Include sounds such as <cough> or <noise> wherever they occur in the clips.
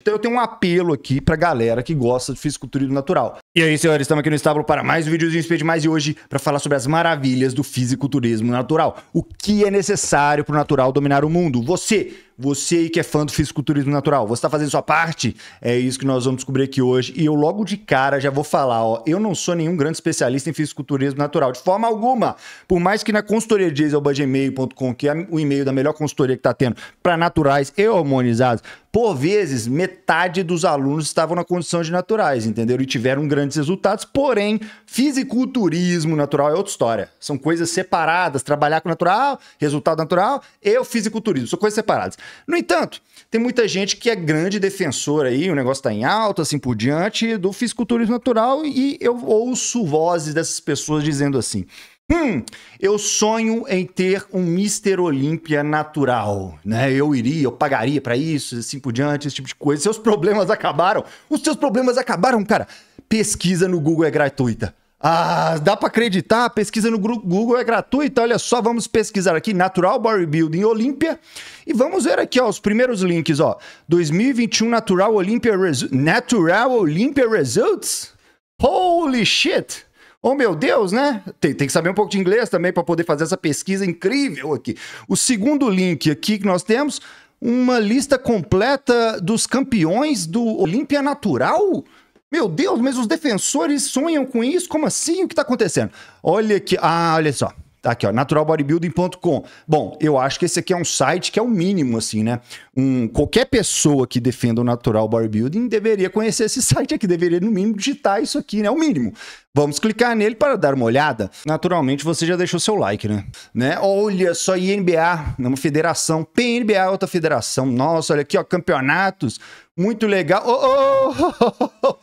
Então eu tenho um apelo aqui pra galera que gosta de fisiculturismo natural. E aí, senhores, estamos aqui no Estábulo para mais um videozinho Speed Mais de hoje para falar sobre as maravilhas do fisiculturismo natural. O que é necessário pro natural dominar o mundo? Você você aí que é fã do fisiculturismo natural, você está fazendo sua parte? É isso que nós vamos descobrir aqui hoje. E eu logo de cara já vou falar, ó, eu não sou nenhum grande especialista em fisiculturismo natural, de forma alguma. Por mais que na consultoria dieselbudgemail.com, que é o e-mail da melhor consultoria que está tendo para naturais e hormonizados, por vezes, metade dos alunos estavam na condição de naturais, entendeu? E tiveram grandes resultados, porém, fisiculturismo natural é outra história. São coisas separadas, trabalhar com natural, resultado natural e o fisiculturismo, são coisas separadas. No entanto, tem muita gente que é grande defensora aí, o negócio está em alta, assim por diante, do fisiculturismo natural e eu ouço vozes dessas pessoas dizendo assim: Hum, eu sonho em ter um Mr. Olímpia natural, né? Eu iria, eu pagaria para isso, assim por diante, esse tipo de coisa. Seus problemas acabaram. Os seus problemas acabaram, cara. Pesquisa no Google é gratuita. Ah, dá para acreditar, a pesquisa no Google é gratuita. Olha só, vamos pesquisar aqui Natural Bodybuilding Olímpia e vamos ver aqui ó, os primeiros links, ó. 2021 Natural Olympia Resu Natural Olympia Results. Holy shit. Oh meu Deus, né? Tem, tem que saber um pouco de inglês também para poder fazer essa pesquisa incrível aqui. O segundo link aqui que nós temos, uma lista completa dos campeões do Olímpia Natural. Meu Deus, mas os defensores sonham com isso? Como assim? O que está acontecendo? Olha aqui. Ah, olha só. Tá aqui, ó, naturalbodybuilding.com. Bom, eu acho que esse aqui é um site que é o mínimo, assim, né? Um, qualquer pessoa que defenda o natural bodybuilding deveria conhecer esse <laughs> site aqui, deveria, no mínimo, digitar isso aqui, né? É o mínimo. Vamos clicar nele para dar uma olhada. Naturalmente, você já deixou seu like, né? né? Olha só, INBA, é uma federação. PNBA é outra federação. Nossa, olha aqui, ó, campeonatos. Muito legal. Oh, oh, oh, oh,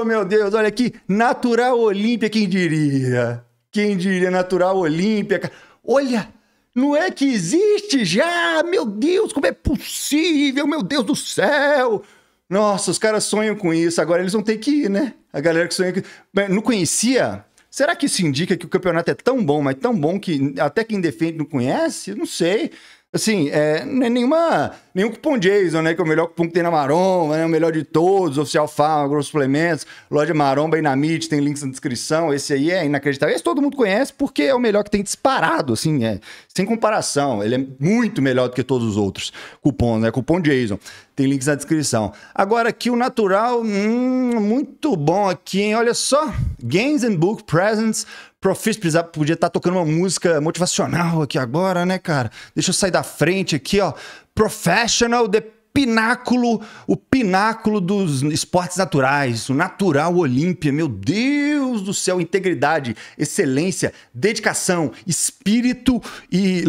oh meu Deus, olha aqui. Natural Olímpia, quem diria? Quem diria natural olímpica. Olha, não é que existe já? Meu Deus, como é possível? Meu Deus do céu! Nossa, os caras sonham com isso. Agora eles vão ter que ir, né? A galera que sonha com Não conhecia? Será que isso indica que o campeonato é tão bom, mas tão bom que até quem defende não conhece? Não sei assim, é, não é nenhuma, nenhum cupom Jason, né? Que é o melhor cupom que tem na Maromba, né? O melhor de todos, oficial fama Grosso Suplementos, loja Maromba e na MIT, tem links na descrição. Esse aí é inacreditável. Esse todo mundo conhece porque é o melhor que tem disparado, assim, é, sem comparação. Ele é muito melhor do que todos os outros cupons, né? Cupom Jason. Tem links na descrição. Agora aqui o natural, hum, muito bom aqui, hein? Olha só, Games and Book Presents. Profis podia estar tá tocando uma música motivacional aqui agora, né, cara? Deixa eu sair da frente aqui, ó. Professional The pináculo, o pináculo dos esportes naturais, o natural Olímpia, meu Deus do céu, integridade, excelência, dedicação, espírito e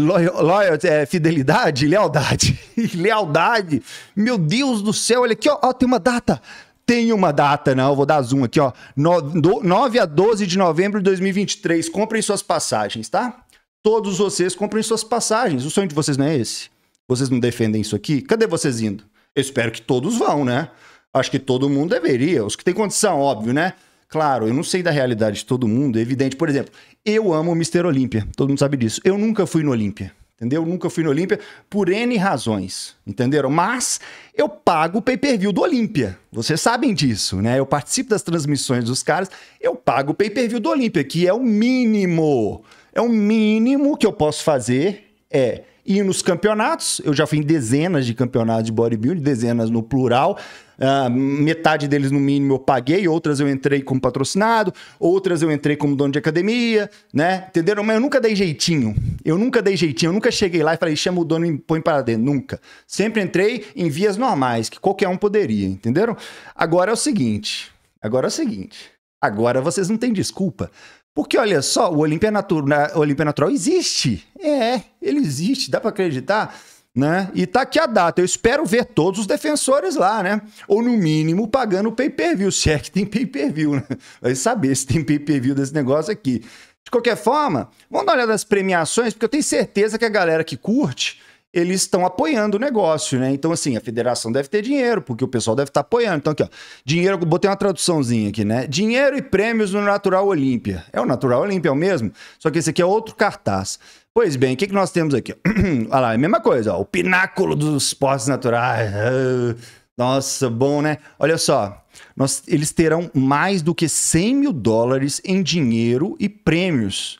é, fidelidade, lealdade, <laughs> lealdade, meu Deus do céu, olha aqui, ó, ó, tem uma data, tem uma data, não, eu vou dar zoom aqui, ó, 9 a 12 de novembro de 2023, comprem suas passagens, tá? Todos vocês comprem suas passagens, o sonho de vocês não é esse? Vocês não defendem isso aqui? Cadê vocês indo? Eu espero que todos vão, né? Acho que todo mundo deveria. Os que têm condição, óbvio, né? Claro, eu não sei da realidade de todo mundo, é evidente. Por exemplo, eu amo o Mister Olímpia, todo mundo sabe disso. Eu nunca fui no Olímpia, entendeu? Nunca fui no Olímpia por N razões, entenderam? Mas eu pago o pay-per-view do Olímpia, vocês sabem disso, né? Eu participo das transmissões dos caras, eu pago o pay-per-view do Olímpia, que é o mínimo, é o mínimo que eu posso fazer é ir nos campeonatos. Eu já fui em dezenas de campeonatos de bodybuilding, dezenas no plural. Uh, metade deles, no mínimo, eu paguei, outras eu entrei como patrocinado, outras eu entrei como dono de academia, né? Entenderam? Mas eu nunca dei jeitinho. Eu nunca dei jeitinho, eu nunca cheguei lá e falei, chama o dono e põe para dentro. Nunca. Sempre entrei em vias normais, que qualquer um poderia, entenderam? Agora é o seguinte. Agora é o seguinte. Agora vocês não têm desculpa. Porque olha só, o Olímpia Natura, Natural existe. É, ele existe, dá para acreditar, né? E tá aqui a data. Eu espero ver todos os defensores lá, né? Ou no mínimo pagando o pay-per-view, se é que tem pay-per-view, né? Vai saber se tem pay-per-view desse negócio aqui. De qualquer forma, vamos dar uma olhada nas premiações, porque eu tenho certeza que a galera que curte eles estão apoiando o negócio, né? Então, assim, a federação deve ter dinheiro, porque o pessoal deve estar tá apoiando. Então, aqui, ó. Dinheiro, botei uma traduçãozinha aqui, né? Dinheiro e prêmios no Natural Olímpia. É o Natural Olímpia, é o mesmo? Só que esse aqui é outro cartaz. Pois bem, o que, que nós temos aqui? <clears throat> Olha lá, é a mesma coisa, ó. O pináculo dos esportes naturais. Ah, nossa, bom, né? Olha só. Nós, eles terão mais do que 100 mil dólares em dinheiro e prêmios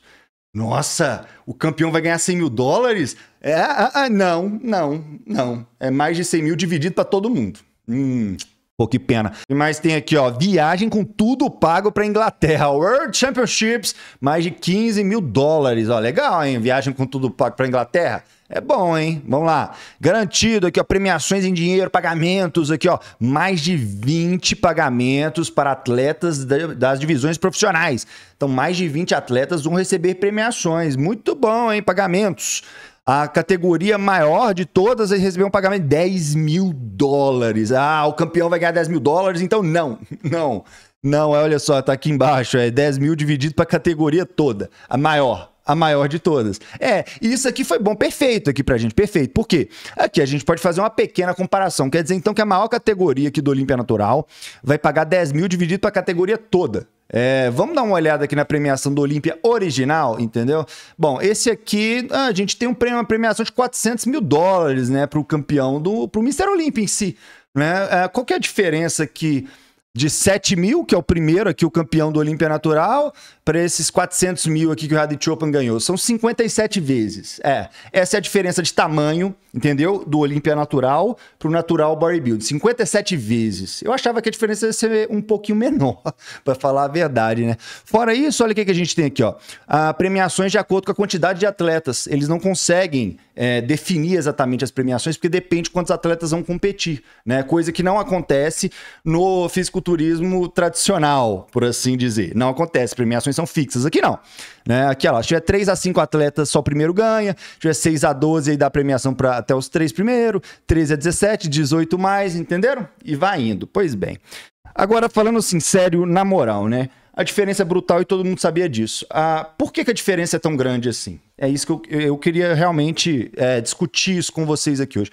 nossa, o campeão vai ganhar 100 mil dólares? É, ah, ah, não, não, não. É mais de 100 mil dividido para todo mundo. Hum, Pô, que pena. E mais tem aqui, ó, viagem com tudo pago pra Inglaterra. World Championships, mais de 15 mil dólares. Ó, legal, hein? Viagem com tudo pago pra Inglaterra. É bom, hein? Vamos lá. Garantido aqui, ó, premiações em dinheiro, pagamentos aqui, ó, mais de 20 pagamentos para atletas das divisões profissionais. Então, mais de 20 atletas vão receber premiações. Muito bom, hein? Pagamentos. A categoria maior de todas recebeu um pagamento de 10 mil dólares. Ah, o campeão vai ganhar 10 mil dólares, então não, <laughs> não. Não, é, olha só, tá aqui embaixo, é 10 mil dividido pra categoria toda, a maior, a maior de todas. É, isso aqui foi bom, perfeito aqui pra gente, perfeito. Por quê? Aqui a gente pode fazer uma pequena comparação. Quer dizer, então, que a maior categoria aqui do Olímpia Natural vai pagar 10 mil dividido pra categoria toda. É, vamos dar uma olhada aqui na premiação do Olímpia original, entendeu? Bom, esse aqui, ah, a gente tem um prêmio, uma premiação de 400 mil dólares, né, para o campeão do, para o Mister Olímpia em si. Né? É, qual que é a diferença que de 7 mil, que é o primeiro aqui, o campeão do Olímpia Natural, para esses 400 mil aqui que o Radit Chopin ganhou. São 57 vezes. É, essa é a diferença de tamanho, entendeu? Do Olímpia Natural para o Natural Bodybuilding. 57 vezes. Eu achava que a diferença ia ser um pouquinho menor, <laughs> para falar a verdade, né? Fora isso, olha o que, que a gente tem aqui, ó. Ah, premiações de acordo com a quantidade de atletas. Eles não conseguem é, definir exatamente as premiações, porque depende de quantos atletas vão competir, né? Coisa que não acontece no físico fisiculturismo tradicional, por assim dizer. Não acontece, premiações são fixas. Aqui não. Né? Aqui, ó, se tiver 3 a 5 atletas, só o primeiro ganha. Se tiver 6 a 12, aí dá premiação para até os três primeiros. 13 a 17, 18 mais, entenderam? E vai indo. Pois bem. Agora, falando assim, sério, na moral, né? A diferença é brutal e todo mundo sabia disso. Ah, por que, que a diferença é tão grande assim? É isso que eu, eu queria realmente é, discutir isso com vocês aqui hoje.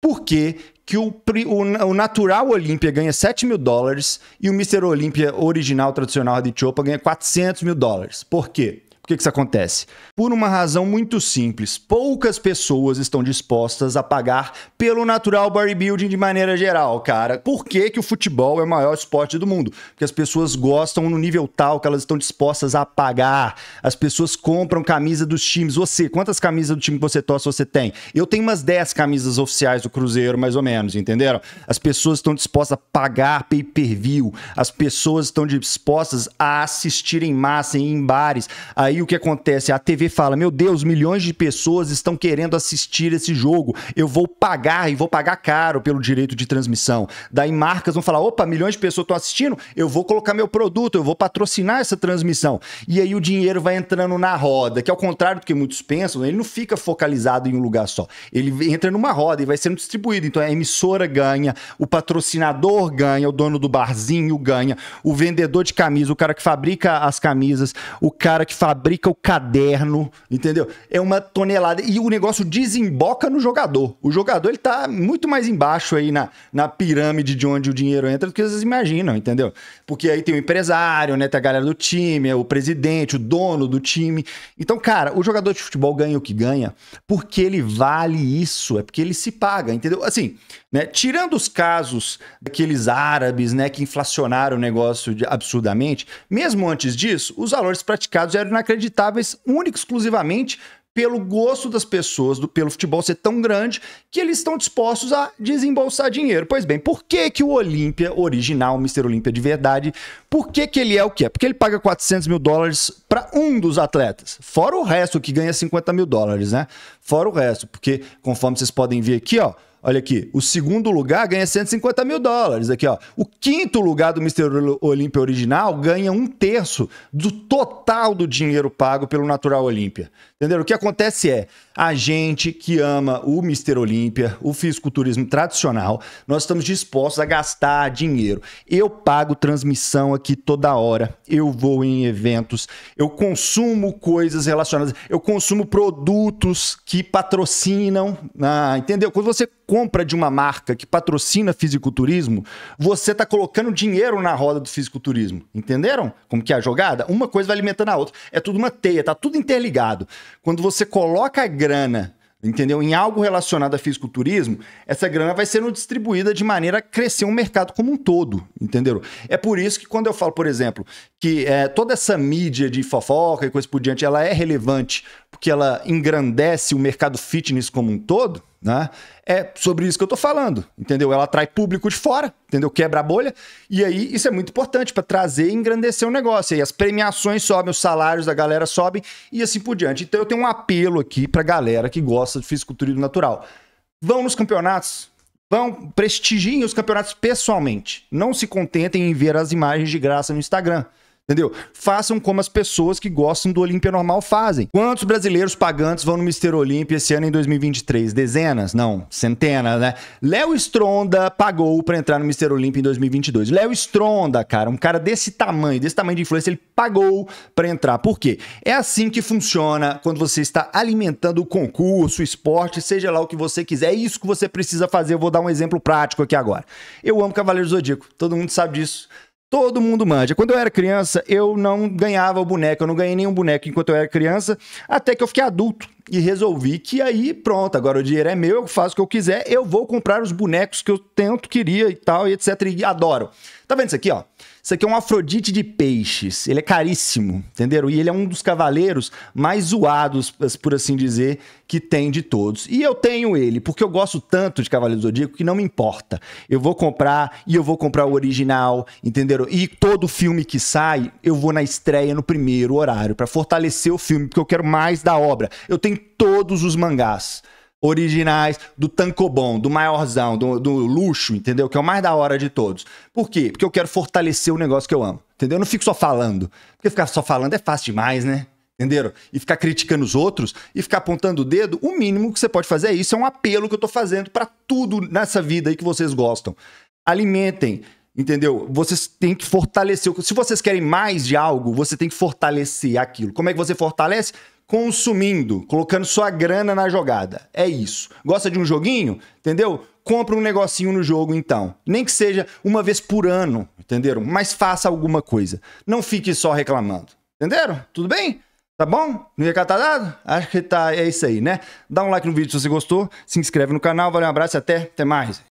Por que, que o, o, o natural Olímpia ganha 7 mil dólares e o Mr. Olímpia original, tradicional de Chopa, ganha 400 mil dólares. Por quê? que, que isso acontece? Por uma razão muito simples: poucas pessoas estão dispostas a pagar pelo natural bodybuilding de maneira geral, cara. Por que, que o futebol é o maior esporte do mundo? Porque as pessoas gostam no nível tal que elas estão dispostas a pagar. As pessoas compram camisa dos times. Você, quantas camisas do time que você torce você tem? Eu tenho umas 10 camisas oficiais do Cruzeiro, mais ou menos, entenderam? As pessoas estão dispostas a pagar pay per view. As pessoas estão dispostas a assistir em massa, em bares. Aí o que acontece? A TV fala: Meu Deus, milhões de pessoas estão querendo assistir esse jogo. Eu vou pagar e vou pagar caro pelo direito de transmissão. Daí marcas vão falar: opa, milhões de pessoas estão assistindo, eu vou colocar meu produto, eu vou patrocinar essa transmissão. E aí o dinheiro vai entrando na roda, que ao é contrário do que muitos pensam, ele não fica focalizado em um lugar só. Ele entra numa roda e vai sendo distribuído. Então a emissora ganha, o patrocinador ganha, o dono do barzinho ganha, o vendedor de camisa, o cara que fabrica as camisas, o cara que fabrica fabrica o caderno, entendeu? É uma tonelada. E o negócio desemboca no jogador. O jogador, ele tá muito mais embaixo aí na, na pirâmide de onde o dinheiro entra do que vocês imaginam, entendeu? Porque aí tem o empresário, né? Tem a galera do time, é o presidente, o dono do time. Então, cara, o jogador de futebol ganha o que ganha porque ele vale isso, é porque ele se paga, entendeu? Assim, né? Tirando os casos daqueles árabes, né? Que inflacionaram o negócio de, absurdamente, mesmo antes disso, os valores praticados eram inacreditáveis creditáveis, única e exclusivamente pelo gosto das pessoas do, pelo futebol ser tão grande que eles estão dispostos a desembolsar dinheiro. Pois bem, por que que o Olímpia original, o Mr. Olímpia de verdade, por que que ele é o que é? Porque ele paga 400 mil dólares para um dos atletas, fora o resto que ganha 50 mil dólares, né? Fora o resto, porque conforme vocês podem ver aqui, ó, Olha aqui, o segundo lugar ganha 150 mil dólares. Aqui, ó. O quinto lugar do Mr. Olímpia original ganha um terço do total do dinheiro pago pelo Natural Olímpia. Entenderam? O que acontece é, a gente que ama o Mr. Olímpia, o fisiculturismo tradicional, nós estamos dispostos a gastar dinheiro. Eu pago transmissão aqui toda hora, eu vou em eventos, eu consumo coisas relacionadas, eu consumo produtos que patrocinam, ah, entendeu? Quando você compra de uma marca que patrocina fisiculturismo, você está colocando dinheiro na roda do fisiculturismo. Entenderam como que é a jogada? Uma coisa vai alimentando a outra. É tudo uma teia, tá tudo interligado. Quando você coloca a grana entendeu? Em algo relacionado a fisiculturismo, essa grana vai sendo distribuída de maneira a crescer o um mercado como um todo, entenderam? É por isso que quando eu falo, por exemplo, que é, toda essa mídia de fofoca e coisa por diante, ela é relevante porque ela engrandece o mercado fitness como um todo, né? É sobre isso que eu estou falando, entendeu? Ela atrai público de fora, entendeu? Quebra a bolha. E aí isso é muito importante para trazer e engrandecer o negócio. E as premiações sobem, os salários da galera sobem e assim por diante. Então eu tenho um apelo aqui para galera que gosta de fisiculturismo natural. Vão nos campeonatos, vão prestigiem os campeonatos pessoalmente. Não se contentem em ver as imagens de graça no Instagram. Entendeu? Façam como as pessoas que gostam do Olímpia normal fazem. Quantos brasileiros pagantes vão no Mister Olímpia esse ano em 2023? Dezenas? Não, centenas, né? Léo Stronda pagou para entrar no Mister Olímpia em 2022. Léo Stronda, cara, um cara desse tamanho, desse tamanho de influência, ele pagou para entrar. Por quê? É assim que funciona quando você está alimentando o concurso, o esporte, seja lá o que você quiser. É isso que você precisa fazer. Eu vou dar um exemplo prático aqui agora. Eu amo Cavaleiro Zodíaco, todo mundo sabe disso. Todo mundo manja. Quando eu era criança, eu não ganhava o boneco, eu não ganhei nenhum boneco enquanto eu era criança, até que eu fiquei adulto e resolvi que aí, pronto, agora o dinheiro é meu, eu faço o que eu quiser, eu vou comprar os bonecos que eu tanto queria e tal, e etc. E adoro. Tá vendo isso aqui, ó? Isso aqui é um Afrodite de peixes. Ele é caríssimo, entenderam? E ele é um dos cavaleiros mais zoados, por assim dizer, que tem de todos. E eu tenho ele, porque eu gosto tanto de Cavaleiro do Zodíaco que não me importa. Eu vou comprar e eu vou comprar o original, entenderam? E todo filme que sai, eu vou na estreia no primeiro horário, para fortalecer o filme, porque eu quero mais da obra. Eu tenho todos os mangás originais, do tancobon, do maiorzão, do, do, luxo, entendeu? Que é o mais da hora de todos. Por quê? Porque eu quero fortalecer o negócio que eu amo, entendeu? Eu não fico só falando. Porque ficar só falando é fácil demais, né? Entenderam? E ficar criticando os outros e ficar apontando o dedo, o mínimo que você pode fazer é isso. É um apelo que eu tô fazendo para tudo nessa vida aí que vocês gostam. Alimentem, Entendeu? Vocês têm que fortalecer. Se vocês querem mais de algo, você tem que fortalecer aquilo. Como é que você fortalece? consumindo, colocando sua grana na jogada. É isso. Gosta de um joguinho? Entendeu? Compra um negocinho no jogo então. Nem que seja uma vez por ano, entenderam? Mas faça alguma coisa. Não fique só reclamando. Entenderam? Tudo bem? Tá bom? Não ia tá dado? Acho que tá, é isso aí, né? Dá um like no vídeo se você gostou, se inscreve no canal, valeu, um abraço e até, até mais.